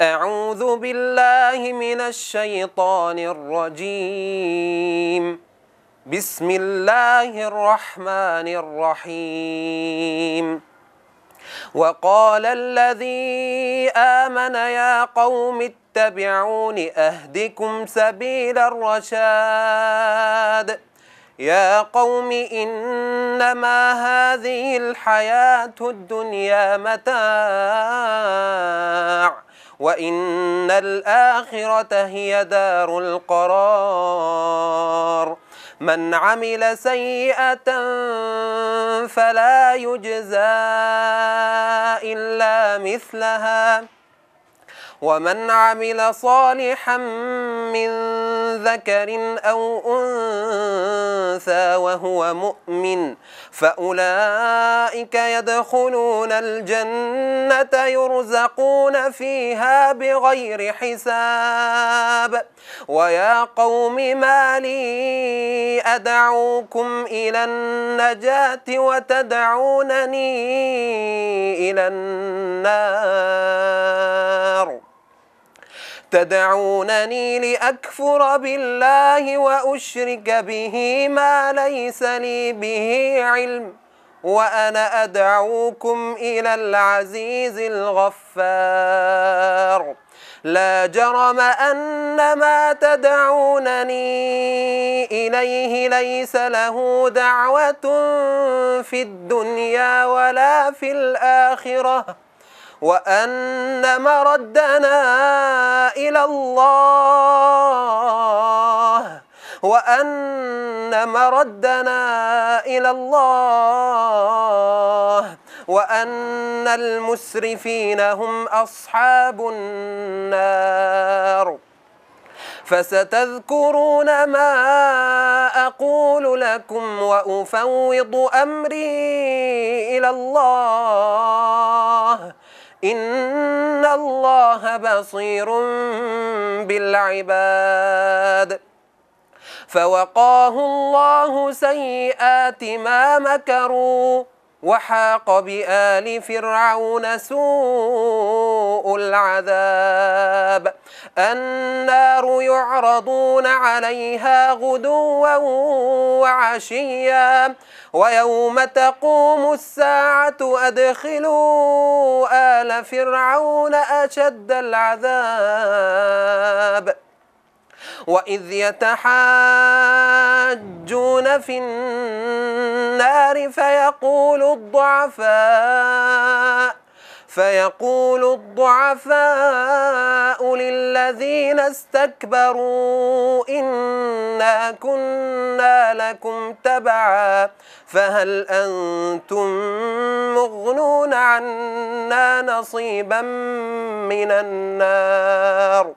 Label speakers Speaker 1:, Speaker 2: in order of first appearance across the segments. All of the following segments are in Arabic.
Speaker 1: أعوذ بالله من الشيطان الرجيم بسم الله الرحمن الرحيم وقال الذي آمن يا قوم اتبعون أهدكم سبيل الرشاد يا قوم إنما هذه الحياة الدنيا متاع وإن الآخرة هي دار القرار من عمل سيئة فلا يجزى إلا مثلها ومن عمل صالحا من ذكر أو أنثى وهو مؤمن فأولئك يدخلون الجنة يرزقون فيها بغير حساب ويا قوم ما لي أدعوكم إلى النجاة وتدعونني إلى النار تدعونني لأكفر بالله وأشرك به ما ليس لي به علم وأنا أدعوكم إلى العزيز الغفار لا جرم أن ما تدعونني إليه ليس له دعوة في الدنيا ولا في الآخرة وأن مردنا إلى الله وأن مردنا إلى الله وأن المسرفين هم أصحاب النار فستذكرون ما أقول لكم وأفوض أمري إلى الله إن الله بصير بالعباد فوقاه الله سيئات ما مكروا وحاق بآل فرعون سوء العذاب النار يعرضون عليها غدوا وعشيا ويوم تقوم الساعة أدخلوا آل فرعون أشد العذاب وإذ يتحاجون في النار فيقول الضعفاء فيقول الضعفاء للذين استكبروا إنا كنا لكم تبعا فهل أنتم مغنون عنا نصيبا من النار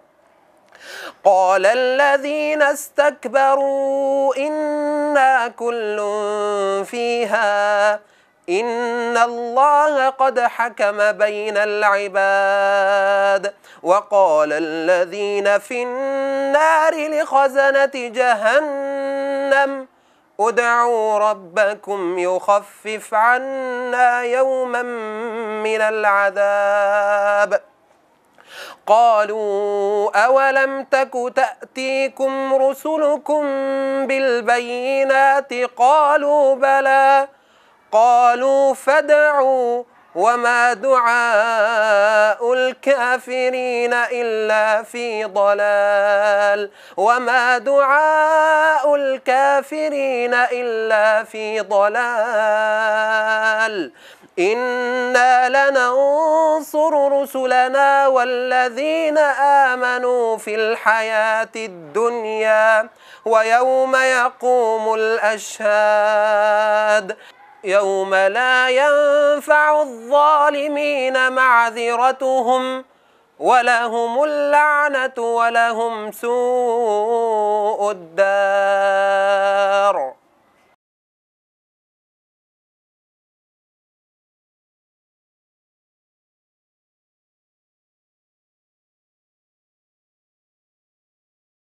Speaker 1: قال الذين استكبروا إنا كل فيها إن الله قد حكم بين العباد وقال الذين في النار لخزنة جهنم ادعوا ربكم يخفف عنا يوما من العذاب قالوا أولم تك تأتيكم رسلكم بالبينات قالوا بلى قالوا فادعوا وما دعاء الكافرين إلا في ضلال وما دعاء الكافرين إلا في ضلال إنا لننصر رسلنا والذين آمنوا في الحياة الدنيا ويوم يقوم الأشهاد يوم لا ينفع الظالمين معذرتهم ولهم اللعنة ولهم سوء الدار